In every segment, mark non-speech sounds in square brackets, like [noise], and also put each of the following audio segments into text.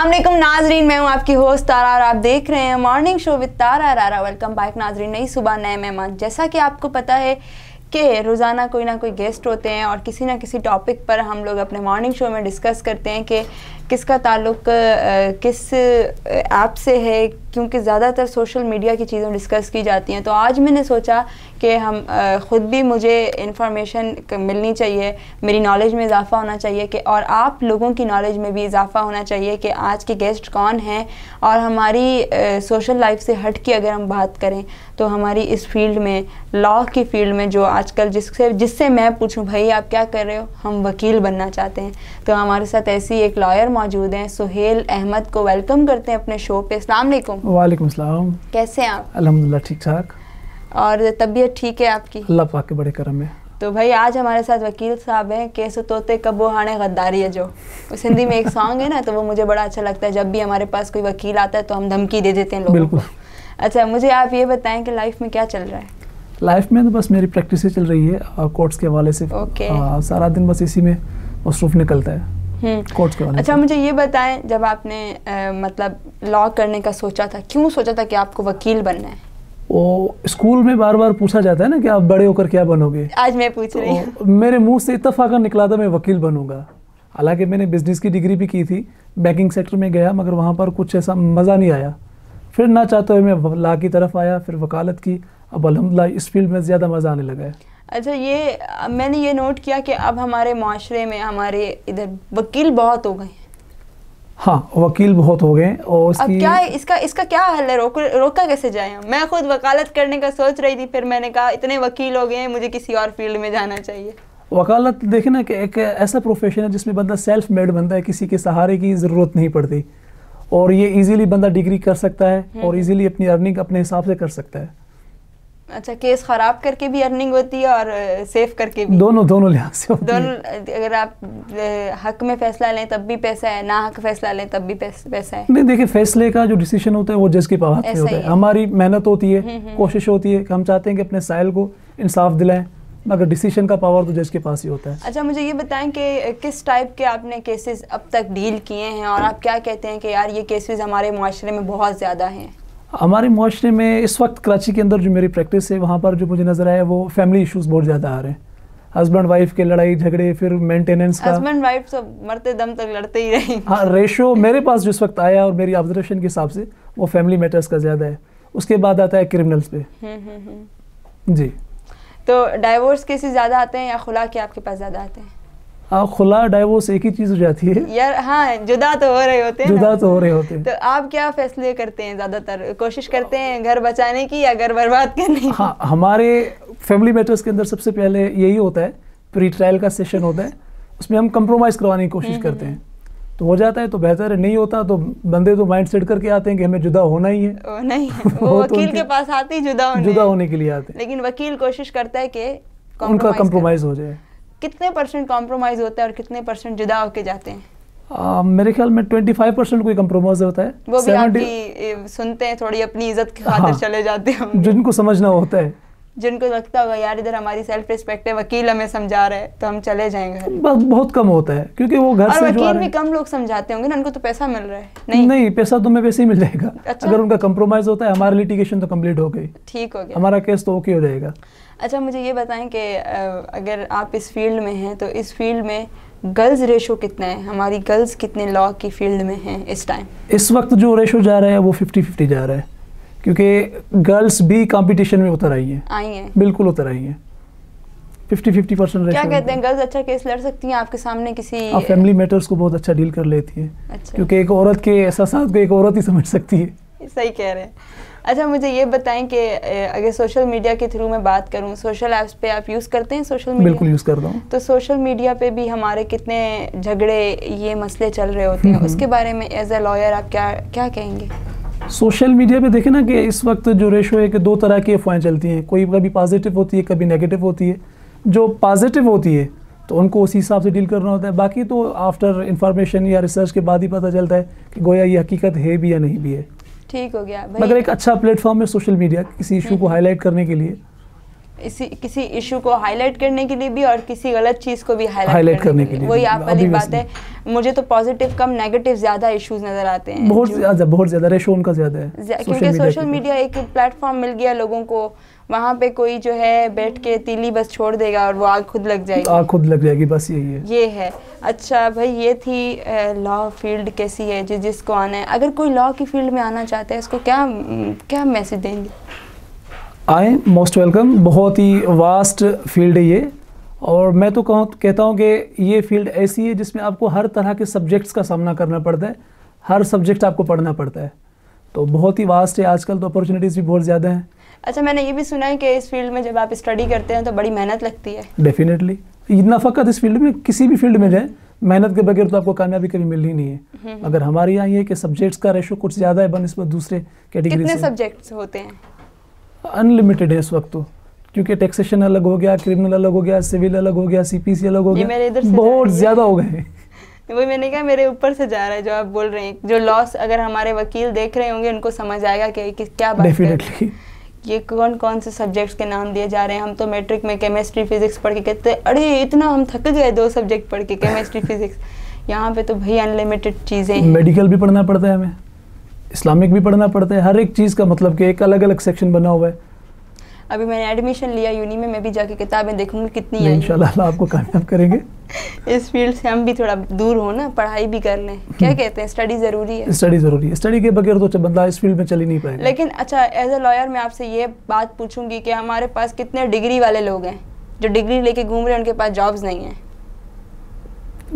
असलम नाजरीन मैं हूँ आपकी होस्ट तारा और आप देख रहे हैं मॉर्निंग शो विद तारा रारा वेलकम बैक नाजरीन नई सुबह नए मेहमान जैसा कि आपको पता है कि रोज़ाना कोई ना कोई गेस्ट होते हैं और किसी ना किसी टॉपिक पर हम लोग अपने मॉर्निंग शो में डिस्कस करते हैं कि किसका ताल्लुक किस ऐप से है क्योंकि ज़्यादातर सोशल मीडिया की चीज़ें डिस्कस की जाती हैं तो आज मैंने सोचा कि हम ख़ुद भी मुझे इंफॉर्मेशन मिलनी चाहिए मेरी नॉलेज में इजाफ़ा होना चाहिए कि और आप लोगों की नॉलेज में भी इजाफ़ा होना चाहिए कि आज के गेस्ट कौन हैं और हमारी सोशल लाइफ से हट के अगर हम बात करें तो हमारी इस फील्ड में लॉ की फील्ड में जो आजकल जिससे जिससे मैं पूछूँ भाई आप क्या कर रहे हो हम वकील बनना चाहते हैं तो हमारे साथ ऐसी एक लॉयर मौजूद हैं सुहेल अहमद को वेलकम करते हैं अपने शो पे अस्सलाम वालेकुम वालेकुम अस्सलाम कैसे हैं आप अल्हम्दुलिल्लाह ठीक ठाक और तबीयत ठीक है आपकी अल्लाह पाक के बड़े करम है तो भाई आज हमारे साथ वकील साहब हैं केस तोते कबो हाणे गद्दारी है जो उस हिंदी में एक सॉन्ग है ना तो वो मुझे बड़ा अच्छा लगता है जब भी हमारे पास कोई वकील आता है तो हम धमकी दे देते हैं लोगों को अच्छा मुझे आप ये बताएं कि लाइफ में क्या चल रहा है लाइफ में तो बस मेरी प्रैक्टिस ही चल रही है कोर्ट्स के हवाले से okay. आ, हाँ, सारा दिन बस इसी में मसरूफ निकलता है कोर्ट्स हम्म। के अच्छा मुझे ये बताएं जब आपने आ, मतलब लॉ करने का सोचा था क्यों सोचा था कि आपको वकील बनना है वो स्कूल में बार बार पूछा जाता है ना कि आप बड़े होकर क्या बनोगे आज मैं पूछ रही तो हूँ मेरे मुंह से इतफाकन निकला था मैं वकील बनूंगा हालांकि मैंने बिजनेस की डिग्री भी की थी बैंकिंग सेक्टर में गया मगर वहाँ पर कुछ ऐसा मज़ा नहीं आया फिर ना चाहते हुए मैं लॉ की तरफ आया फिर वकालत की अब अलहमदिल्ला इस फील्ड में ज़्यादा मज़ा आने लगा है अच्छा ये मैंने ये नोट किया कि अब हमारे माशरे में हमारे इधर वकील बहुत हो गए हाँ वकील बहुत हो गए और अब क्या है इसका इसका क्या हल है रोक रोका कैसे जाए मैं खुद वकालत करने का सोच रही थी फिर मैंने कहा इतने वकील हो गए हैं मुझे किसी और फील्ड में जाना चाहिए वकालत देखे ना कि एक ऐसा प्रोफेशन है जिसमें बंदा सेल्फ मेड बनता है किसी के सहारे की ज़रूरत नहीं पड़ती और ये इजीली बंदा डिग्री कर सकता है हम्म। और इजीली अपनी अर्निंग अपने हिसाब से कर सकता है अच्छा केस खराब करके भी अर्निंग होती है और सेफ करके भी दोनों दोनों लिहाज से दोनों अगर आप हक में फैसला लें तब भी पैसा है ना हक फैसला लें तब भी पैसा है नहीं देखिए फैसले का जो डिसीजन होता है वो जज के पास में होता है हमारी मेहनत होती है हम्म, हम्म। कोशिश होती है कि हम चाहते हैं कि अपने साइल को इंसाफ दिलाएं मगर डिसीजन का पावर तो जज के पास ही होता है अच्छा मुझे ये बताएं कि किस टाइप के आपने केसेस अब तक डील किए हैं और आप क्या कहते हैं कि यार ये केसेस हमारे माशरे में बहुत ज़्यादा हैं हमारे माशरे में इस वक्त कराची के अंदर जो मेरी प्रैक्टिस है वहाँ पर जो मुझे नज़र आया वो फैमिली इश्यूज़ बहुत ज़्यादा आ रहे हैं हस्बैंड वाइफ के लड़ाई झगड़े फिर मेंटेनेंस का हस्बैंड वाइफ सब मरते दम तक लड़ते ही रहे हाँ रेशो मेरे पास जिस वक्त आया और मेरी ऑब्जर्वेशन के हिसाब से वो फैमिली मैटर्स का ज़्यादा है उसके बाद आता है क्रिमिनल्स पे हम्म, हम्म, हम्म। जी तो डाइवोर्स केसेस ज़्यादा आते हैं या खुला के आपके पास ज़्यादा आते हैं खुला डाइवोर्स एक ही चीज हो जाती है यार हाँ जुदा तो हो रहे होते हैं जुदा तो हो रहे होते हैं तो आप क्या फैसले करते हैं ज्यादातर कोशिश करते हैं घर बचाने की या घर बर्बाद करने की हाँ हमारे फैमिली मैटर्स के अंदर सबसे पहले यही होता है प्री ट्रायल का सेशन होता है उसमें हम कंप्रोमाइज़ करवाने की कोशिश हम्म, करते हैं हम्म, हम्म। तो हो जाता है तो बेहतर है नहीं होता तो बंदे तो माइंड सेट करके आते हैं कि हमें जुदा होना ही है ओ, नहीं [laughs] वो तो वकील तो के पास आते ही जुदा होने जुदा होने के लिए आते हैं लेकिन वकील कोशिश करता है कि उनका कंप्रोमाइज़ हो जाए कितने परसेंट कॉम्प्रोमाइज़ होता है और कितने परसेंट जुदा होके जाते हैं आ, मेरे ख्याल में 25 परसेंट कोई कम्प्रोमाइज होता है वो 70... भी आपकी सुनते हैं थोड़ी अपनी इज्जत के खातिर हाँ, चले जाते हैं जिनको समझना होता है जिनको लगता होगा यार इधर हमारी सेल्फ रिस्पेक्ट है वकील हमें समझा रहे हैं तो हम चले जाएंगे बहुत कम होता है क्योंकि वो घर से वकील भी कम लोग समझाते होंगे ना उनको तो पैसा मिल रहा है नहीं नहीं पैसा तुम्हें तो वैसे ही मिल जाएगा अच्छा? अगर उनका कम्प्रोमाइज होता है हमारा लिटिगेशन तो कम्प्लीट हो गई ठीक हो गया हमारा केस तो ओके हो जाएगा अच्छा मुझे ये बताएं कि अगर आप इस फील्ड में हैं तो इस फील्ड में गर्ल्स रेशो कितना है हमारी गर्ल्स कितने लॉ की फील्ड में हैं इस टाइम इस वक्त जो रेशो जा रहा है वो फिफ्टी फिफ्टी जा रहा है क्योंकि गर्ल्स भी कंपटीशन में उतर आई हैं आई हैं बिल्कुल उतर आई हैं 50-50 परसेंट क्या कहते हैं गर्ल्स अच्छा केस लड़ सकती हैं आपके सामने किसी आप फैमिली मैटर्स को बहुत अच्छा डील कर लेती है अच्छा। क्योंकि एक औरत के एहसास को एक औरत ही समझ सकती है सही कह रहे हैं अच्छा मुझे ये बताएं कि अगर सोशल मीडिया के थ्रू मैं बात करूं सोशल ऐप्स पे आप यूज़ करते हैं सोशल मीडिया बिल्कुल यूज़ करता हूं तो सोशल मीडिया पे भी हमारे कितने झगड़े ये मसले चल रहे होते हैं हम्म, हम्म। उसके बारे में एज अ लॉयर आप क्या क्या कहेंगे सोशल मीडिया पे देखें ना कि इस वक्त जो रेशो है कि दो तरह की अफवाहें चलती हैं कोई कभी पॉजिटिव होती है कभी नेगेटिव होती है जो पॉजिटिव होती है तो उनको उसी हिसाब से डील करना होता है बाकी तो आफ्टर इंफॉर्मेशन या रिसर्च के बाद ही पता चलता है कि गोया ये हकीकत है भी या नहीं भी है ठीक हो गया मगर एक अच्छा प्लेटफॉर्म है सोशल मीडिया किसी इशू को हाईलाइट हम्म। करने के लिए इसी किसी इशू को हाईलाइट करने के लिए भी और किसी गलत चीज़ को भी हाईलाइट करने, करने के लिए वही आप वाली बात है मुझे तो पॉजिटिव कम नेगेटिव ज़्यादा इश्यूज नज़र आते हैं बहुत ज़्यादा बहुत ज़्यादा रेशो उनका ज़्यादा है क्योंकि सोशल मीडिया एक प्लेटफॉर्म मिल गया लोगों को वहाँ पे कोई जो है बैठ के तीली बस छोड़ देगा और वो आग खुद लग जाएगी आग खुद लग जाएगी बस यही है ये है अच्छा भाई ये थी लॉ फील्ड कैसी है जिस जिसको आना है अगर कोई लॉ की फील्ड में आना चाहता है उसको क्या क्या मैसेज देंगे आए मोस्ट वेलकम बहुत ही वास्ट फील्ड है ये और मैं तो कहूँ कहता हूँ कि ये फील्ड ऐसी है जिसमें आपको हर तरह के सब्जेक्ट्स का सामना करना पड़ता है हर सब्जेक्ट आपको पढ़ना पड़ता है तो बहुत ही वास्ट है आजकल तो अपॉर्चुनिटीज़ भी बहुत ज़्यादा हैं अच्छा मैंने ये भी सुना है कि इस फील्ड में जब आप स्टडी करते हैं तो बड़ी मेहनत लगती है डेफिनेटली इतना फ़क्त इस फील्ड में किसी भी फील्ड में जाए मेहनत के बगैर तो आपको कामयाबी कभी मिलनी नहीं है हम्म। अगर हमारे यहाँ ये कि सब्जेक्ट्स का रेशो कुछ ज़्यादा है बन दूसरे कैटेगरी सब्जेक्ट्स होते हैं अनलिमिटेड है इस वक्त तो क्योंकि टैक्सेशन अलग हो गया क्रिमिनल अलग हो गया सिविल अलग हो गया सीपीसी अलग हो गया बहुत ज़्यादा हो गए [laughs] वही मैंने कहा मेरे ऊपर से जा रहा है जो आप बोल रहे हैं जो लॉस अगर हमारे वकील देख रहे होंगे उनको समझ आएगा कि, कि क्या बात डेफिनेटली ये कौन कौन से सब्जेक्ट्स के नाम दिए जा रहे हैं हम तो मैट्रिक में केमिस्ट्री फिजिक्स पढ़ के कहते अरे इतना हम थक गए दो सब्जेक्ट पढ़ के केमिस्ट्री फिजिक्स [laughs] यहाँ पे तो भाई अनलिमिटेड चीज़ें मेडिकल भी पढ़ना पड़ता है हमें इस्लामिक भी पढ़ना पड़ता है हर एक चीज़ का मतलब कि एक अलग अलग सेक्शन बना हुआ है अभी मैंने एडमिशन लिया यूनी में मैं भी जाके किताबें देखूंगी कितनी है इंशाल्लाह आपको कामयाब करेंगे [laughs] इस फील्ड से हम भी थोड़ा दूर हो ना पढ़ाई भी कर लें क्या हम्म। कहते हैं स्टडी ज़रूरी है स्टडी ज़रूरी है स्टडी के बगैर तो अच्छा बंदा इस फील्ड में चल ही नहीं पाएगा लेकिन अच्छा एज ए लॉयर मैं आपसे ये बात पूछूंगी कि हमारे पास कितने डिग्री वाले लोग हैं जो डिग्री लेके घूम रहे हैं उनके पास जॉब्स नहीं है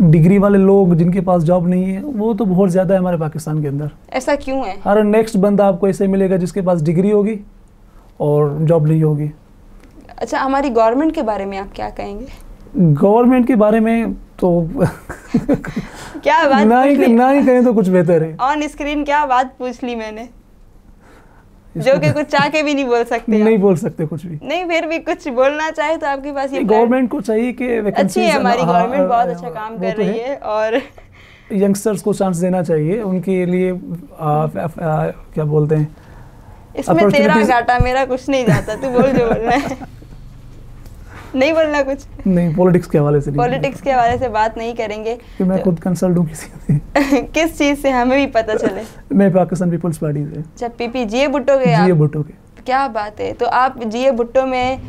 डिग्री वाले लोग जिनके पास जॉब नहीं है वो तो बहुत ज़्यादा है हमारे पाकिस्तान के अंदर ऐसा क्यों है हर नेक्स्ट बंदा आपको ऐसे मिलेगा जिसके पास डिग्री होगी और जॉब नहीं होगी अच्छा हमारी गवर्नमेंट के बारे में आप क्या कहेंगे गवर्नमेंट के बारे में तो [laughs] क्या बात ना ही ना ही कहें तो कुछ बेहतर है ऑन स्क्रीन क्या बात पूछ ली मैंने जो कि कुछ चाह के भी नहीं बोल सकते नहीं बोल सकते कुछ भी नहीं फिर भी कुछ बोलना चाहे तो आपके पास ये गवर्नमेंट को चाहिए कि अच्छी है हमारी गवर्नमेंट हाँ, हाँ, बहुत अच्छा हाँ, काम कर तो रही है और यंगस्टर्स को चांस देना चाहिए उनके लिए क्या बोलते हैं इसमें तेरा घाटा मेरा कुछ नहीं जाता तू बोल जो बोलना है [laughs] नहीं बोलना कुछ नहीं पॉलिटिक्स के हवाले से पॉलिटिक्स के हवाले से बात नहीं करेंगे कि मैं खुद कंसल्ट हूँ किसी से [laughs] किस चीज़ से हमें भी पता चले [laughs] मैं पाकिस्तान पीपल्स पार्टी से अच्छा पीपी जीए भुट्टो के जीए भुट्टो के क्या बात है तो आप जीए भुट्टो में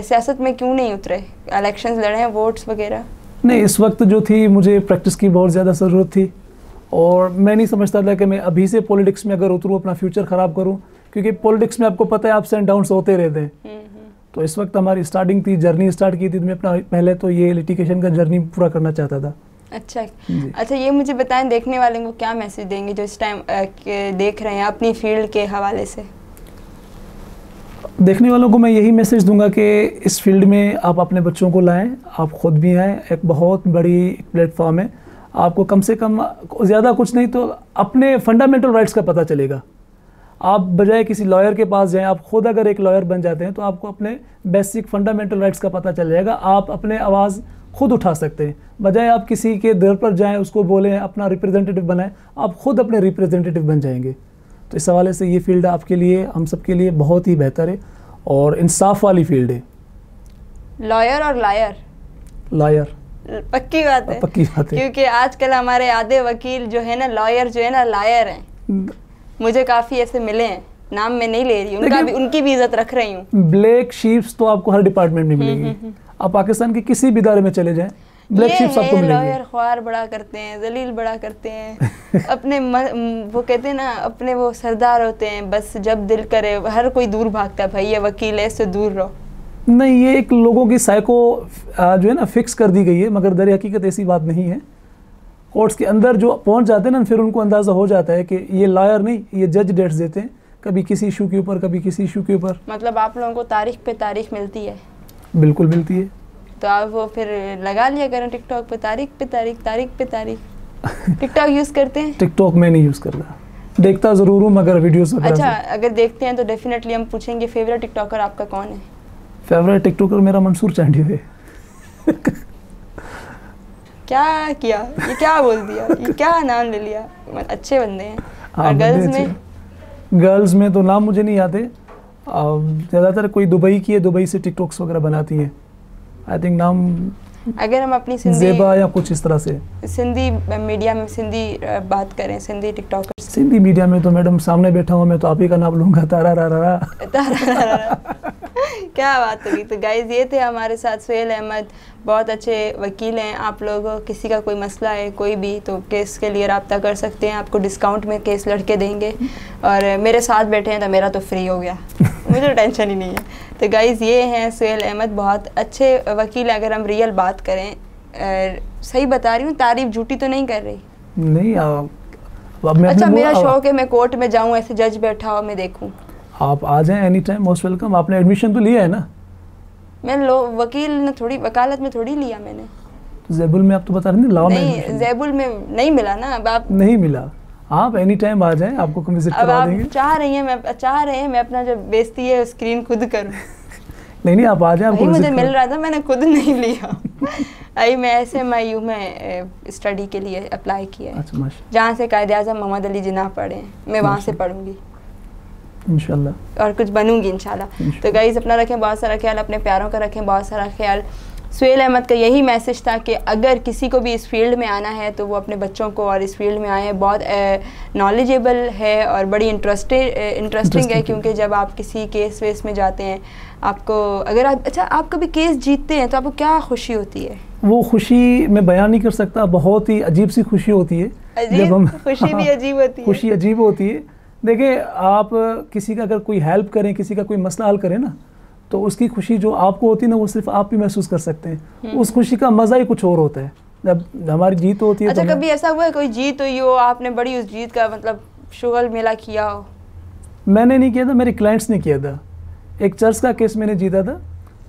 सियासत में क्यों नहीं उतरे इलेक्शन लड़े हैं वोट्स वगैरह नहीं इस वक्त जो थी मुझे प्रैक्टिस की बहुत ज़्यादा ज़रूरत थी और मैं नहीं समझता था कि मैं अभी से पॉलिटिक्स में अगर उतरूँ अपना फ्यूचर ख़राब करूँ क्योंकि पॉलिटिक्स में आपको पता है अप्स एंड डाउन्स होते रहते हैं हम्म। तो इस वक्त हमारी स्टार्टिंग थी जर्नी स्टार्ट की थी तो मैं अपना पहले तो ये लिटिकेशन का जर्नी पूरा करना चाहता था अच्छा अच्छा ये मुझे बताएं देखने वाले को क्या मैसेज देंगे जो इस टाइम देख रहे हैं अपनी फील्ड के हवाले से देखने वालों को मैं यही मैसेज दूंगा कि इस फील्ड में आप अपने बच्चों को लाएं आप ख़ुद भी आएँ एक बहुत बड़ी प्लेटफॉर्म है आपको कम से कम ज़्यादा कुछ नहीं तो अपने फंडामेंटल राइट्स का पता चलेगा आप बजाय किसी लॉयर के पास जाएं आप खुद अगर एक लॉयर बन जाते हैं तो आपको अपने बेसिक फंडामेंटल राइट्स का पता चल जाएगा आप अपने आवाज़ खुद उठा सकते हैं बजाय आप किसी के दर पर जाएं उसको बोलें अपना रिप्रेजेंटेटिव बनाएं आप खुद अपने रिप्रेजेंटेटिव बन जाएंगे तो इस हवाले से ये फील्ड आपके लिए हम सब के लिए बहुत ही बेहतर है और इंसाफ वाली फील्ड है लॉयर और लायर लायर पक्की बात है पक्की बात है क्योंकि आजकल हमारे आधे वकील जो है ना लॉयर जो है ना लायर हैं मुझे काफ़ी ऐसे मिले हैं नाम मैं नहीं ले रही उनका भी उनकी भी इज्जत रख रही हूँ ब्लैक शीप्स तो आपको हर डिपार्टमेंट में हम्म, मिलेगी हम्म, हम्म। आप पाकिस्तान के किसी भी इदारे में चले जाए ब्लैक शीप्स आपको मिलेंगे ख्वार बड़ा करते हैं जलील बड़ा करते हैं [laughs] अपने वो कहते हैं ना अपने वो सरदार होते हैं बस जब दिल करे हर कोई दूर भागता है भाई ये वकील है इससे दूर रहो नहीं ये एक लोगों की साइको जो है ना फिक्स कर दी गई है मगर दर हकीकत ऐसी बात नहीं है कोर्ट्स के अंदर जो पहुंच जाते हैं ना फिर उनको अंदाज़ा हो जाता है कि ये लॉयर नहीं ये जज डेट्स देते हैं कभी किसी इशू के ऊपर कभी किसी इशू के ऊपर मतलब आप लोगों को तारीख पे तारीख मिलती है बिल्कुल मिलती है तो आप वो फिर लगा लिया करें टिकटॉक पे तारीख पे तारीख तारीख पे तारीख टिकटॉक यूज़ करते हैं टिकटॉक में नहीं यूज़ करता देखता ज़रूर हूँ मगर वीडियोस अच्छा अगर देखते हैं तो डेफिनेटली हम पूछेंगे फेवरेट टिकटॉकर आपका कौन है फेवरेट टिकटॉकर मेरा मंसूर चांडी है [laughs] क्या किया ये क्या बोल दिया ये [laughs] क्या नाम ले लिया मतलब अच्छे बंदे हैं हाँ, और गर्ल्स में गर्ल्स में तो नाम मुझे नहीं याद है ज़्यादातर कोई दुबई की है दुबई से टिकटॉक्स वगैरह बनाती है आई थिंक नाम अगर हम अपनी सिंधी जेबा या कुछ इस तरह से सिंधी मीडिया में सिंधी बात करें सिंधी टिकटॉक सिंधी मीडिया में तो मैडम सामने बैठा हूँ मैं तो आप ही का नाम लूंगा तारा रा रा रा तारा रा रा [laughs] क्या बात होगी तो गाइज ये थे हमारे साथ सुहेल अहमद बहुत अच्छे वकील हैं आप लोग किसी का कोई मसला है कोई भी तो केस के लिए रबता कर सकते हैं आपको डिस्काउंट में केस लड़के देंगे और मेरे साथ बैठे हैं तो मेरा तो फ्री हो गया [laughs] मुझे टेंशन तो ही नहीं है तो गाइज़ ये हैं सुहेल अहमद बहुत अच्छे वकील हैं अगर हम रियल बात करें सही बता रही हूँ तारीफ झूठी तो नहीं कर रही नहीं आ, अच्छा मेरा शौक है मैं कोर्ट में जाऊँ ऐसे जज बैठा हो मैं देखूँ आप आ जाएं एनी टाइम मोस्ट वेलकम आपने एडमिशन तो लिया है ना मैं लो वकील ने थोड़ी वकालत में थोड़ी लिया मैंने तो जैबुल में आप तो बता रहे नहीं लॉ में जैबुल में नहीं मिला ना अब आप नहीं मिला आप एनी टाइम आ जाएं आपको कम विजिट करा देंगे अब आप चाह रही हैं मैं चाह रहे हैं मैं अपना जो बेइज्जती है स्क्रीन खुद करूं नहीं नहीं आप आ जाएं आपको मुझे मिल रहा था मैंने खुद नहीं लिया आई मैं ऐसे मैं यू में स्टडी के लिए अप्लाई किया है अच्छा माशा जहां से कायदे आजम मोहम्मद अली जिन्ना पढ़े मैं वहां से पढ़ूंगी इंशाल्लाह और कुछ बनूंगी इंशाल्लाह तो गाइज़ अपना रखें बहुत सारा ख्याल अपने प्यारों का रखें बहुत सारा ख्याल सुहेल अहमद का यही मैसेज था कि अगर किसी को भी इस फील्ड में आना है तो वो अपने बच्चों को और इस फील्ड में आए बहुत नॉलेजेबल है और बड़ी इंटरेस्टेड इंटरेस्टिंग है क्योंकि जब आप किसी केस वेस में जाते हैं आपको अगर आप अच्छा आप कभी केस जीतते हैं तो आपको क्या खुशी होती है वो खुशी मैं बयान नहीं कर सकता बहुत ही अजीब सी खुशी होती है जब हम खुशी भी हाँ, अजीब होती है खुशी अजीब होती है देखिए आप किसी का अगर कोई हेल्प करें किसी का कोई मसला हल करें ना तो उसकी खुशी जो आपको होती है ना वो सिर्फ आप ही महसूस कर सकते हैं हम्म। उस खुशी का मज़ा ही कुछ और होता है जब हमारी जीत होती है अच्छा तो कभी ऐसा हुआ है कोई जीत हुई हो आपने बड़ी उस जीत का मतलब शुगल मेला किया हो मैंने नहीं किया था मेरे क्लाइंट्स ने किया था एक चर्च का केस मैंने जीता था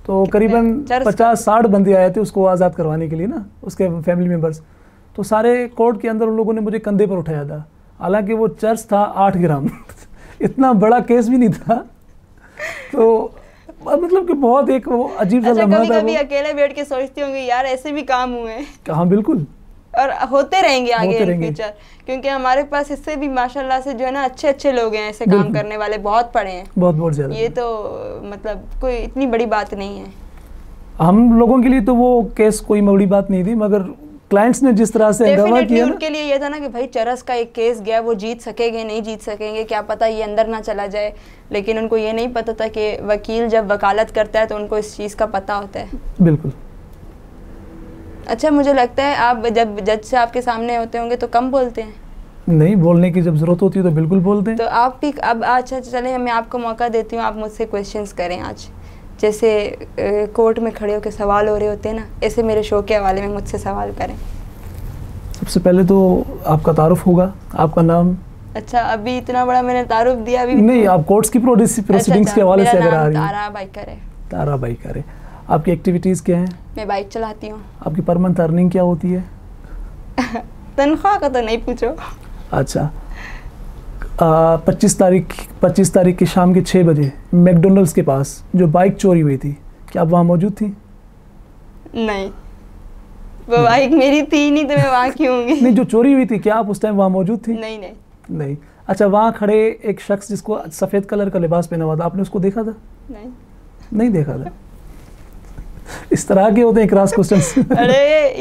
तो करीबन पचास साठ बंदे आए थे उसको आज़ाद करवाने के लिए ना उसके फैमिली मेम्बर्स तो सारे कोर्ट के अंदर उन लोगों ने मुझे कंधे पर उठाया था हालांकि वो चर्च था आठ ग्राम [laughs] इतना बड़ा केस भी नहीं था तो मतलब कि बहुत एक वो अजीब सा अच्छा, कभी कभी अकेले बैठ के सोचती होंगी यार ऐसे भी काम हुए [laughs] हाँ बिल्कुल और होते रहेंगे आगे इन फ्यूचर क्योंकि हमारे पास इससे भी माशाल्लाह से जो है ना अच्छे अच्छे लोग हैं ऐसे काम करने वाले बहुत पड़े हैं बहुत बहुत ज़्यादा ये तो मतलब कोई इतनी बड़ी बात नहीं है हम लोगों के लिए तो वो केस कोई बड़ी बात नहीं थी मगर क्लाइंट्स ने जिस तरह से हंगामा किया उनके लिए ये था ना कि भाई चरस का एक केस गया वो जीत सकेंगे नहीं जीत सकेंगे क्या पता ये अंदर ना चला जाए लेकिन उनको ये नहीं पता था कि वकील जब वकालत करता है तो उनको इस चीज़ का पता होता है बिल्कुल अच्छा मुझे लगता है आप जब जज से आपके सामने होते होंगे तो कम बोलते हैं नहीं बोलने की जब ज़रूरत होती है तो बिल्कुल बोलते हैं तो आप भी अब अच्छा, अच्छा चले मैं आपको मौका देती हूँ आप मुझसे क्वेश्चन करें आज जैसे कोर्ट में खड़े होकर सवाल हो रहे होते हैं ना ऐसे मेरे शो के हवाले में मुझसे सवाल करें सबसे पहले तो आपका तारुफ होगा आपका नाम अच्छा अभी इतना बड़ा मैंने तारुफ दिया अभी नहीं आप कोर्ट्स की प्रोसीडिंग्स अच्छा, के अच्छा, हवाले से अगर आ रही तारा बाइकर है तारा बाइकर है आपकी एक्टिविटीज़ क्या हैं मैं बाइक चलाती हूँ आपकी पर मंथ अर्निंग क्या होती है [laughs] तनख्वाह का तो नहीं पूछो अच्छा पच्चीस तारीख 25 तारीख की शाम के छः बजे मैकडोनल्ड्स के पास जो बाइक चोरी हुई थी क्या आप वहाँ मौजूद थी नहीं वो बाइक मेरी थी नहीं तो मैं वहाँ क्यों होंगी नहीं जो चोरी हुई थी क्या आप उस टाइम वहाँ मौजूद थी नहीं नहीं नहीं अच्छा वहाँ खड़े एक शख्स जिसको सफ़ेद कलर का लिबास पहना हुआ था आपने उसको देखा था नहीं नहीं देखा था इस तरह के होते हैं क्रॉस क्वेश्चन [laughs] अरे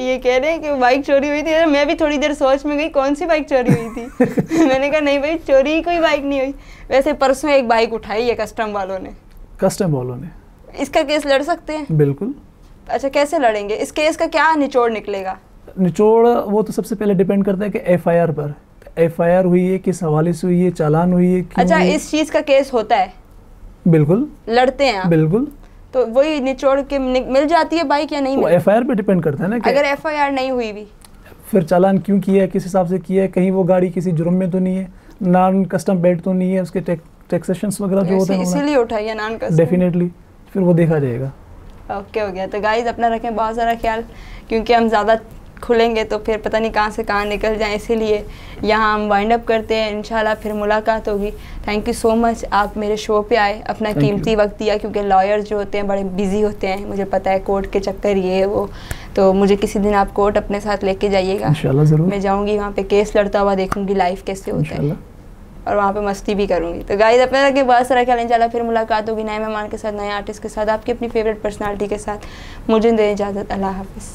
ये कह रहे हैं कि बाइक चोरी हुई थी अरे मैं भी थोड़ी देर सोच में गई कौन सी बाइक चोरी हुई थी [laughs] मैंने कहा नहीं भाई चोरी कोई बाइक नहीं हुई वैसे परसों एक बाइक उठाई है कस्टम वालों ने कस्टम वालों ने इसका केस लड़ सकते हैं बिल्कुल अच्छा कैसे लड़ेंगे इस केस का क्या निचोड़ निकलेगा निचोड़ वो तो सबसे पहले डिपेंड करता है कि एफआईआर पर एफआईआर हुई है किस हवाले से हुई है चालान हुई है अच्छा हुई? इस चीज का केस होता है बिल्कुल लड़ते हैं बिल्कुल तो वही निचोड़ के मिल जाती है बाइक या नहीं वो एफ आई आर पर डिपेंड करता है ना अगर एफ आई आर नहीं हुई भी फिर चालान क्यों किया है किस हिसाब से किया है कहीं वो गाड़ी किसी जुर्म में तो नहीं है नॉन कस्टम बेल्ट तो नहीं है उसके टैक्सेशन वगैरह जो होते हैं इसीलिए उठाइए नॉन कस्टम डेफिनेटली फिर वो देखा जाएगा ओके okay, हो गया तो गाइज अपना रखें बहुत सारा ख्याल क्योंकि हम ज़्यादा खुलेंगे तो फिर पता नहीं कहाँ से कहाँ निकल जाएं इसीलिए यहाँ हम वाइंड अप करते हैं इंशाल्लाह फिर मुलाकात होगी थैंक यू सो मच आप मेरे शो पे आए अपना कीमती वक्त दिया क्योंकि लॉयर्स जो होते हैं बड़े बिजी होते हैं मुझे पता है कोर्ट के चक्कर ये वो तो मुझे किसी दिन आप कोर्ट अपने साथ लेके जाइएगा मैं जाऊँगी वहाँ पर केस लड़ता हुआ देखूँगी लाइफ कैसे होता है और वहाँ पे मस्ती भी करूँगी तो गाइस अपने लगे बहुत सारा ख्याल इंशाल्लाह फिर मुलाकात होगी नए मेहमान के साथ नए आर्टिस्ट के साथ आपकी अपनी फेवरेट पर्सनालिटी के साथ मुझे दे इजाज़त अल्लाह हाफिज़